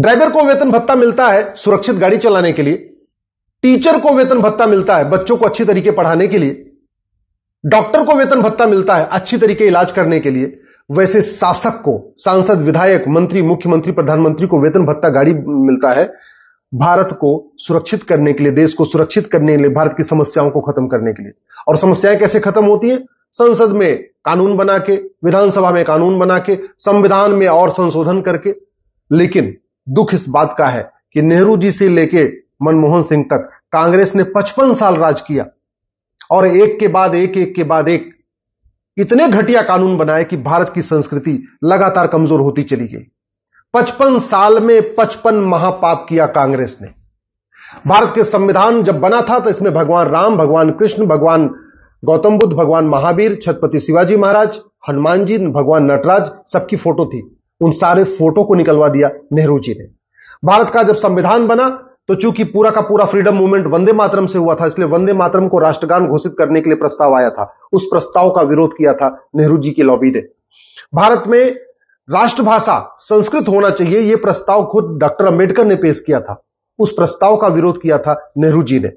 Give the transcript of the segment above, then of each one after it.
driver को वेतन भत्ता मिलता है सुरक्षित गाड़ी चलाने के लिए टीचर को वेतन भत्ता मिलता है बच्चों को अच्छी तरीके पढ़ाने के लिए डॉक्टर को वेतन भत्ता मिलता है अच्छी तरीके इलाज करने के लिए वैसे शासक को सांसद विधायक मंत्री मुख्यमंत्री प्रधानमंत्री को वेतन भत्ता गाड़ी मिलता है भारत को सुरक्षित करने के लिए देश को सुरक्षित करने के लिए भारत की समस्याओं को खत्म करने के लिए और समस्याएं कैसे खत्म होती है संसद में कानून बना के विधानसभा में कानून बना के संविधान में और संशोधन करके लेकिन दुख इस बात का है कि नेहरू जी से लेके मनमोहन सिंह तक कांग्रेस ने पचपन साल राज किया और एक के बाद एक एक के बाद एक इतने घटिया कानून बनाए कि भारत की संस्कृति लगातार कमजोर होती चली गई पचपन साल में पचपन महापाप किया कांग्रेस ने भारत के संविधान जब बना था तो इसमें भगवान राम भगवान कृष्ण भगवान गौतम बुद्ध भगवान महावीर छत्रपति शिवाजी महाराज हनुमान जी भगवान नटराज सबकी फोटो थी उन सारे फोटो को निकलवा दिया नेहरू जी ने भारत का जब संविधान बना तो चूंकि पूरा का पूरा फ्रीडम मूवमेंट वंदे मातरम से हुआ था इसलिए वंदे मातरम को राष्ट्रगान घोषित करने के लिए प्रस्ताव आया था उस प्रस्ताव का विरोध किया था नेहरू जी की लॉबी ने भारत में राष्ट्रभाषा संस्कृत होना चाहिए यह प्रस्ताव खुद डॉक्टर अंबेडकर ने पेश किया था उस प्रस्ताव का विरोध किया था नेहरू जी ने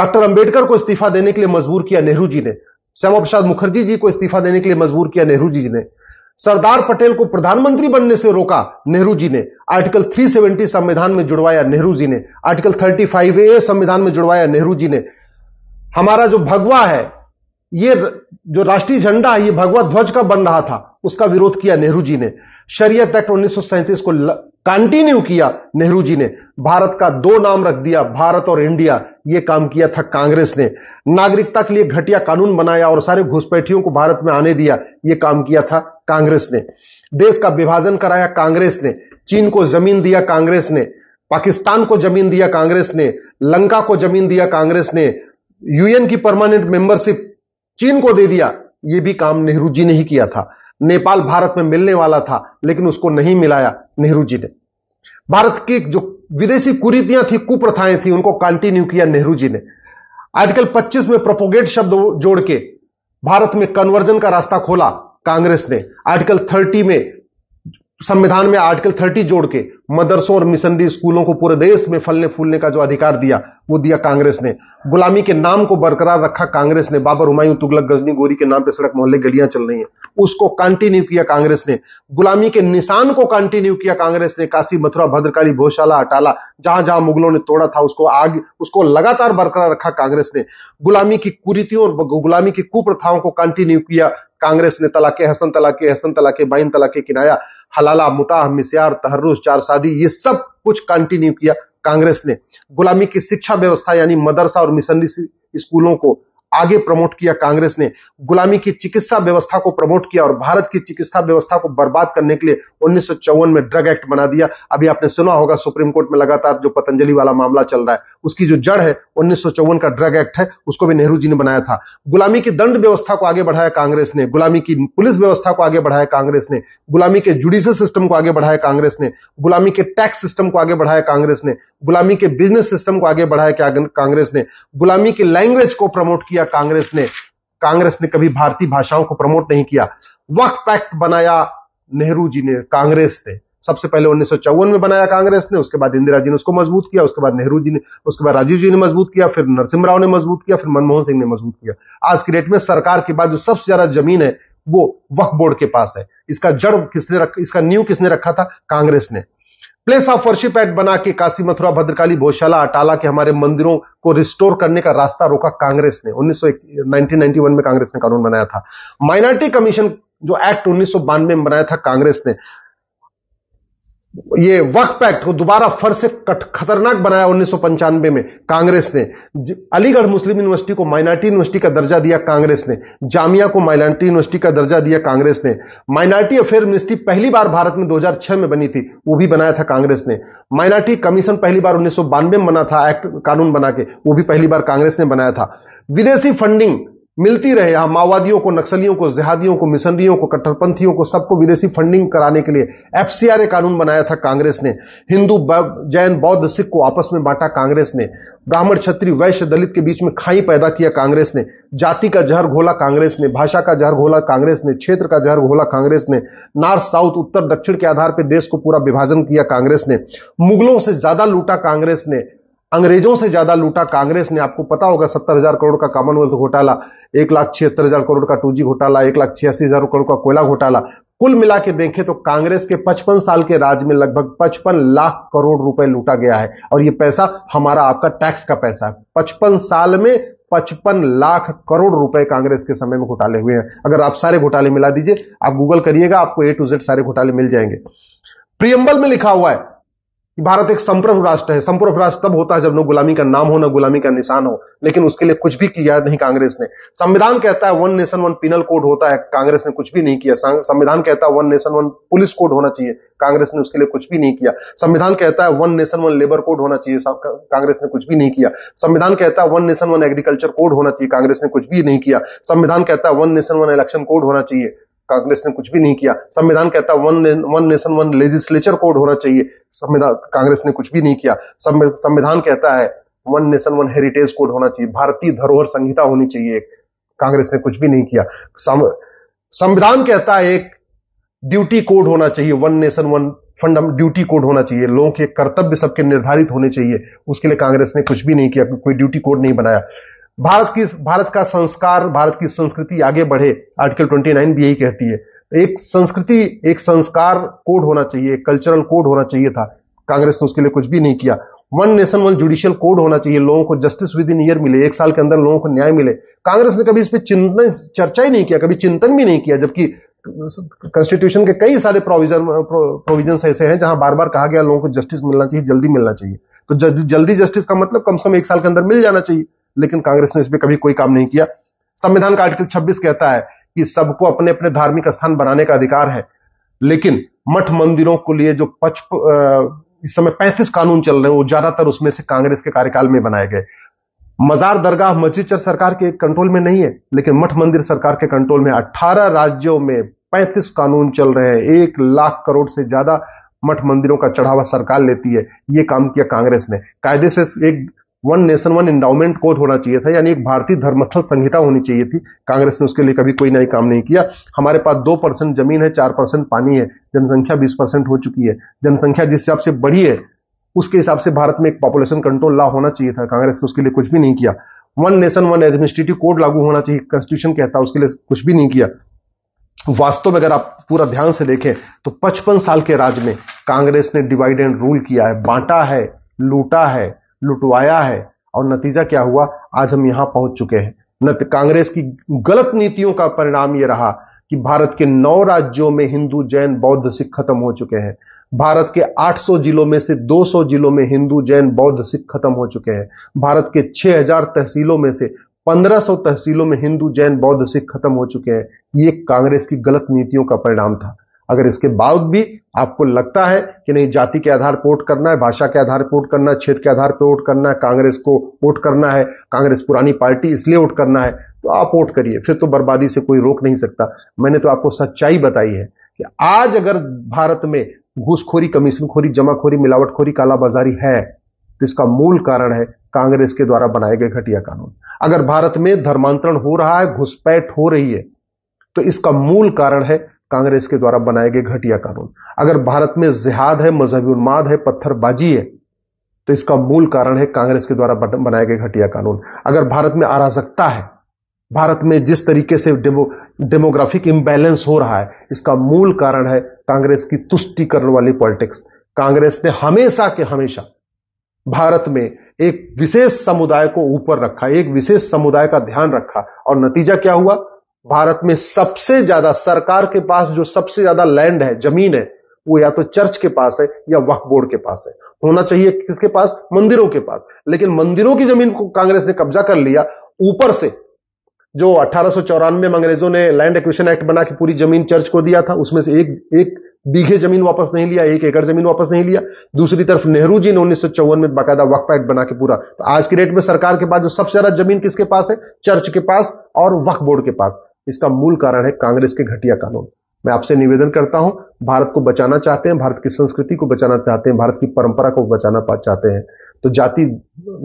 डॉक्टर अंबेडकर को इस्तीफा देने के लिए मजबूर किया नेहरू जी ने श्यामा प्रसाद मुखर्जी जी को इस्तीफा देने के लिए मजबूर किया नेहरू जी ने सरदार पटेल को प्रधानमंत्री बनने से रोका नेहरू जी ने आर्टिकल 370 संविधान में जुड़वाया नेहरू जी ने आर्टिकल 35 ए संविधान में जुड़वाया नेहरू जी ने हमारा जो भगवा है ये जो राष्ट्रीय झंडा है ये भगवा ध्वज का बन रहा था उसका विरोध किया नेहरू जी ने शरीयत एक्ट उन्नीस को कंटिन्यू किया नेहरू जी ने भारत का दो नाम रख दिया भारत और इंडिया ये काम किया था कांग्रेस ने नागरिकता के लिए घटिया कानून बनाया और सारे घुसपैठियों को भारत में आने दिया ये काम किया था कांग्रेस ने देश का विभाजन कराया कांग्रेस ने चीन को जमीन दिया कांग्रेस ने पाकिस्तान को जमीन दिया कांग्रेस ने लंका को जमीन दिया कांग्रेस ने यूएन की परमानेंट मेंबरशिप चीन को दे दिया ये भी काम नेहरू जी ने ही किया था नेपाल भारत में मिलने वाला था लेकिन उसको नहीं मिलाया नेहरू जी ने भारत की जो विदेशी कुरीतियां थी कुप्रथाएं थी उनको कंटिन्यू किया नेहरू जी ने आर्टिकल 25 में प्रोपोगेट शब्द जोड़ के भारत में कन्वर्जन का रास्ता खोला कांग्रेस ने आर्टिकल 30 में संविधान में आर्टिकल 30 जोड़ के मदरसों और मिशनरी स्कूलों को पूरे देश में फलने फूलने का जो अधिकार दिया वो दिया कांग्रेस ने गुलामी के नाम को बरकरार रखा कांग्रेस ने बाबर हुमायूं तुगलक गजनी गोरी के नाम पे सड़क मोहल्ले गलियां चल रही हैं उसको कंटिन्यू किया कांग्रेस ने गुलामी के निशान को कंटिन्यू किया कांग्रेस ने काशी मथुरा भद्रकाली भोशाला अटाला जहां जहां मुगलों ने तोड़ा था उसको आग उसको लगातार बरकरार रखा कांग्रेस ने गुलामी की कुरीतियों और गुलामी की कुप्रथाओं को कंटिन्यू किया कांग्रेस ने तलाके हसन तलाके हसन तलाके बाइन तलाके किनाया हलाला मुताह मिसियार तहरुस चारसादी ये सब कुछ कंटिन्यू किया कांग्रेस ने गुलामी की शिक्षा व्यवस्था यानी मदरसा और मिशनरी स्कूलों को आगे प्रमोट किया कांग्रेस ने गुलामी की चिकित्सा व्यवस्था को प्रमोट किया और भारत की चिकित्सा व्यवस्था को बर्बाद करने के लिए उन्नीस में ड्रग एक्ट बना दिया अभी आपने सुना होगा सुप्रीम कोर्ट में लगातार जो पतंजलि वाला मामला चल रहा है उसकी जो जड़ है उन्नीस का ड्रग एक्ट है उसको भी नेहरू जी ने बनाया था गुलामी की दंड व्यवस्था को आगे बढ़ाया कांग्रेस ने गुलामी की पुलिस व्यवस्था को आगे बढ़ाया कांग्रेस ने गुलामी के जुडिशियल सिस्टम को आगे बढ़ाया कांग्रेस ने गुलामी के टैक्स सिस्टम को आगे बढ़ाया कांग्रेस ने गुलामी के बिजनेस सिस्टम को आगे बढ़ाया कांग्रेस ने गुलामी की लैंग्वेज को प्रमोट किया किया कांग्रेस ने कांग्रेस ने कभी भारतीय भाषाओं को प्रमोट नहीं किया वक्त पैक्ट बनाया नेहरू जी ने कांग्रेस ने सबसे पहले उन्नीस में बनाया कांग्रेस ने उसके बाद इंदिरा जी ने उसको मजबूत किया उसके बाद नेहरू जी ने उसके बाद राजीव जी ने मजबूत किया फिर नरसिंह राव ने मजबूत किया फिर मनमोहन सिंह ने मजबूत किया आज की डेट में सरकार के बाद जो सबसे ज्यादा जमीन है वो वक्फ बोर्ड के पास है इसका जड़ किसने रख इसका नींव किसने रखा था कांग्रेस ने प्लेस ऑफ वर्शिप एक्ट बना के काशी मथुरा भद्रकाली भोशाला अटाला के हमारे मंदिरों को रिस्टोर करने का रास्ता रोका कांग्रेस ने उन्नीस 1991 में कांग्रेस ने कानून बनाया था माइनॉरिटी कमीशन जो एक्ट उन्नीस में बनाया था कांग्रेस ने ये वक्त पैक्ट को दोबारा फर से खतरनाक बनाया उन्नीस में कांग्रेस ने अलीगढ़ मुस्लिम यूनिवर्सिटी को माइनॉरिटी यूनिवर्सिटी का दर्जा दिया कांग्रेस ने जामिया को माइनॉरिटी यूनिवर्सिटी का दर्जा दिया कांग्रेस ने माइनॉरिटी अफेयर मिनिस्ट्री पहली बार भारत में 2006 में बनी थी वो भी बनाया था कांग्रेस ने माइनॉरिटी कमीशन पहली बार उन्नीस में बना था एक्ट कानून बना के वो भी पहली बार कांग्रेस ने बनाया था विदेशी फंडिंग मिलती रहे यहां माओवादियों को नक्सलियों को जिहादियों को मिशनरियों को कट्टरपंथियों को सबको विदेशी फंडिंग कराने के लिए एफसीआरए कानून बनाया था कांग्रेस ने हिंदू जैन बौद्ध सिख को आपस में बांटा कांग्रेस ने ब्राह्मण क्षत्रिय वैश्य दलित के बीच में खाई पैदा किया कांग्रेस ने जाति का जहर घोला कांग्रेस ने भाषा का जहर घोला कांग्रेस ने क्षेत्र का जहर घोला कांग्रेस ने नॉर्थ साउथ उत्तर दक्षिण के आधार पर देश को पूरा विभाजन किया कांग्रेस ने मुगलों से ज्यादा लूटा कांग्रेस ने अंग्रेजों से ज्यादा लूटा कांग्रेस ने आपको पता होगा सत्तर हजार करोड़ का कॉमनवेल्थ घोटाला एक लाख छिहत्तर हजार करोड़ का टू घोटाला एक लाख छियासी हजार करोड़ का कोयला घोटाला कुल मिला के देखें तो कांग्रेस के 55 साल के राज में लगभग 55 लाख करोड़ रुपए लूटा गया है और ये पैसा हमारा आपका टैक्स का पैसा है 55 साल में 55 लाख करोड़ रुपए कांग्रेस के समय में घोटाले हुए हैं अगर आप सारे घोटाले मिला दीजिए आप गूगल करिएगा आपको ए टू जेड सारे घोटाले मिल जाएंगे प्रियम्बल में लिखा हुआ है कि भारत एक संप्रभ राष्ट्र है संप्रभ राष्ट्र तब होता है जब लोग गुलामी का नाम हो ना गुलामी का निशान हो लेकिन उसके लिए कुछ भी किया नहीं कांग्रेस ने संविधान कहता है one nation one penal code होता है कांग्रेस ने कुछ भी नहीं किया संविधान कहता है one nation one police code होना चाहिए कांग्रेस ने उसके लिए कुछ भी नहीं किया संविधान कहता है one nation one labour code होना चाहिए कांग्रेस ने कुछ भी नहीं किया संविधान कहता है one nation one agriculture code होना चाहिए कांग्रेस ने कुछ भी नहीं किया संविधान कहता है one nation one election code होना चाहिए कांग्रेस ने कुछ भी नहीं किया संविधान कहता वन ने, one nation one legislature code होना चाहिए संविधान कांग्रेस ने कुछ भी नहीं किया संविधान कहता है one nation one heritage code होना चाहिए भारतीय धरोहर संहिता होनी चाहिए कांग्रेस ने कुछ भी नहीं किया संविधान कहता है एक ड्यूटी कोड होना चाहिए one nation one fund duty code होना चाहिए लोगों के कर्तव्य सबके निर्धारित होने चाहिए उसके लिए कांग्रेस ने कुछ भी नहीं किया कोई ड्यूटी कोड नहीं बनाया भारत की भारत का संस्कार भारत की संस्कृति आगे बढ़े आर्टिकल 29 भी यही कहती है एक संस्कृति एक संस्कार कोड होना चाहिए कल्चरल कोड होना चाहिए था कांग्रेस ने उसके लिए कुछ भी नहीं किया one nation one judicial code होना चाहिए लोगों को जस्टिस विद इन ईयर मिले एक साल के अंदर लोगों को न्याय मिले कांग्रेस ने कभी इस पर चिंतन चर्चा ही नहीं किया कभी चिंतन भी नहीं किया जबकि कॉन्स्टिट्यूशन के कई सारे प्रोविजन प्रोविजन ऐसे हैं जहां बार बार कहा गया लोगों को जस्टिस मिलना चाहिए जल्दी मिलना चाहिए तो जल्दी जस्टिस का मतलब कम से कम एक साल के अंदर मिल जाना चाहिए लेकिन कांग्रेस ने इस पर कभी कोई काम नहीं किया संविधान का आर्टिकल 26 कहता है कि सबको अपने अपने धार्मिक स्थान बनाने का अधिकार है लेकिन मठ मंदिरों को लिए जो पच इस समय पैंतीस कानून चल रहे हैं वो ज्यादातर उसमें से कांग्रेस के कार्यकाल में बनाए गए मजार दरगाह मस्जिद चर सरकार के कंट्रोल में नहीं है लेकिन मठ मंदिर सरकार के कंट्रोल में 18 राज्यों में 35 कानून चल रहे हैं एक लाख करोड़ से ज्यादा मठ मंदिरों का चढ़ावा सरकार लेती है ये काम किया कांग्रेस ने कायदे से एक one nation one endowment code होना चाहिए था यानी एक भारतीय धर्मस्थल संहिता होनी चाहिए थी कांग्रेस ने उसके लिए कभी कोई नई काम नहीं किया हमारे पास दो परसेंट जमीन है चार परसेंट पानी है जनसंख्या बीस परसेंट हो चुकी है जनसंख्या जिस हिसाब से बढ़ी है उसके हिसाब से भारत में एक पॉपुलेशन कंट्रोल लॉ होना चाहिए था कांग्रेस ने उसके लिए कुछ भी नहीं किया one nation one administrative code लागू होना चाहिए कॉन्स्टिट्यूशन कहता है उसके लिए कुछ भी नहीं किया वास्तव में अगर आप पूरा ध्यान से देखें तो पचपन साल के राज में कांग्रेस ने डिवाइड एंड रूल किया है बांटा है लूटा है लुटवाया है और नतीजा क्या हुआ आज हम यहां पहुंच चुके हैं कांग्रेस की गलत नीतियों का परिणाम यह रहा कि भारत के नौ राज्यों में हिंदू जैन बौद्ध सिख खत्म हो चुके हैं भारत के 800 जिलों में से 200 जिलों में हिंदू जैन बौद्ध सिख खत्म हो चुके हैं भारत के 6000 तहसीलों में से 1500 तहसीलों में हिंदू जैन बौद्ध सिख खत्म हो चुके हैं ये कांग्रेस की गलत नीतियों का परिणाम था अगर इसके बाद भी आपको लगता है कि नहीं जाति के आधार पर वोट करना है भाषा के आधार पर वोट करना है क्षेत्र के आधार पर वोट करना है कांग्रेस को वोट करना है कांग्रेस पुरानी पार्टी इसलिए वोट करना है तो आप वोट करिए फिर तो बर्बादी से कोई रोक नहीं सकता मैंने तो आपको सच्चाई बताई है कि आज अगर भारत में घूसखोरी कमीशनखोरी जमाखोरी मिलावटखोरी कालाबाजारी है तो इसका मूल कारण है कांग्रेस के द्वारा बनाए गए घटिया कानून अगर भारत में धर्मांतरण हो रहा है घुसपैठ हो रही है तो इसका मूल कारण है कांग्रेस के द्वारा बनाए गए घटिया कानून अगर भारत में जिहाद है मजहबी उन्माद है पत्थरबाजी है तो इसका मूल कारण है कांग्रेस के द्वारा बनाए गए घटिया कानून अगर भारत में अराजकता है भारत में जिस तरीके से डेमो, डेमोग्राफिक इंबैलेंस हो रहा है इसका मूल कारण है कांग्रेस की तुष्टिकरण वाली पॉलिटिक्स कांग्रेस ने हमेशा के हमेशा भारत में एक विशेष समुदाय को ऊपर रखा एक विशेष समुदाय का ध्यान रखा और नतीजा क्या हुआ भारत में सबसे ज्यादा सरकार के पास जो सबसे ज्यादा लैंड है जमीन है वो या तो चर्च के पास है या वक्फ बोर्ड के पास है होना चाहिए किसके पास मंदिरों के पास लेकिन मंदिरों की जमीन को कांग्रेस ने कब्जा कर लिया ऊपर से जो अठारह में अंग्रेजों ने लैंड एक्विशन एक्ट बना के पूरी जमीन चर्च को दिया था उसमें से एक एक बीघे जमीन वापस नहीं लिया एक एकड़ जमीन वापस नहीं लिया दूसरी तरफ नेहरू जी ने उन्नीस में बाकायदा वक्फ एक्ट बना के पूरा तो आज की डेट में सरकार के पास जो सबसे ज्यादा जमीन किसके पास है चर्च के पास और वक्फ बोर्ड के पास इसका मूल कारण है कांग्रेस के घटिया कानून मैं आपसे निवेदन करता हूं भारत को बचाना चाहते हैं भारत की संस्कृति को बचाना चाहते हैं भारत की परंपरा को बचाना चाहते हैं तो जाति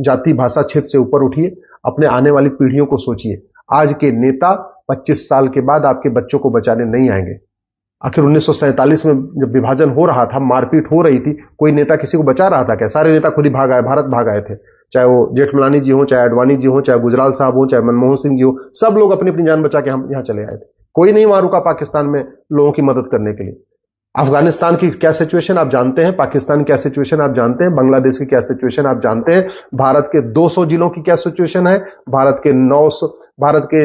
जाति भाषा क्षेत्र से ऊपर उठिए अपने आने वाली पीढ़ियों को सोचिए आज के नेता 25 साल के बाद आपके बच्चों को बचाने नहीं आएंगे आखिर उन्नीस में जब विभाजन हो रहा था मारपीट हो रही थी कोई नेता किसी को बचा रहा था क्या सारे नेता खुद ही भाग आए भारत भाग आए थे चाहे वो जेठमलानी जी हो चाहे अडवाणी जी हो चाहे गुजराल साहब हो चाहे मनमोहन सिंह जी हो सब लोग अपनी अपनी जान बचा के हम यहां चले आए थे कोई नहीं वहां रुका पाकिस्तान में लोगों की मदद करने के लिए अफगानिस्तान की क्या सिचुएशन आप जानते हैं पाकिस्तान की क्या सिचुएशन आप जानते हैं बांग्लादेश की क्या सिचुएशन आप जानते हैं भारत के 200 जिलों की क्या सिचुएशन है भारत के 900 भारत के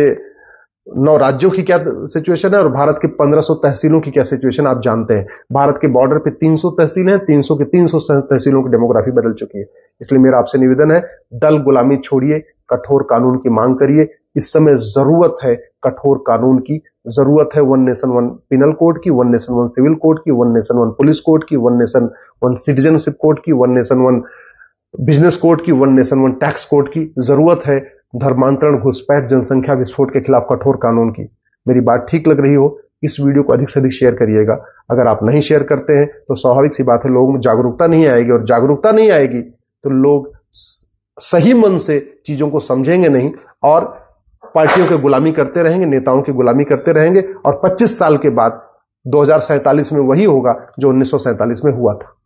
नौ राज्यों की क्या सिचुएशन है और भारत के 1500 तहसीलों की क्या सिचुएशन आप जानते हैं भारत के बॉर्डर पे 300 तहसील हैं 300 के 300 तहसीलों की डेमोग्राफी बदल चुकी है इसलिए मेरा आपसे निवेदन है दल गुलामी छोड़िए कठोर कानून की मांग करिए इस समय जरूरत है कठोर कानून की जरूरत है one nation one penal code की one nation one civil code की one nation one police code की one nation one citizenship code की one nation one business code की one nation one tax code की जरूरत है धर्मांतरण घुसपैठ जनसंख्या विस्फोट के खिलाफ कठोर कानून की मेरी बात ठीक लग रही हो इस वीडियो को अधिक से अधिक शेयर करिएगा अगर आप नहीं शेयर करते हैं तो स्वाभाविक सी बात है लोगों में जागरूकता नहीं आएगी और जागरूकता नहीं आएगी तो लोग सही मन से चीजों को समझेंगे नहीं और पार्टियों के गुलामी करते रहेंगे नेताओं की गुलामी करते रहेंगे और 25 साल के बाद दो में वही होगा जो उन्नीस में हुआ था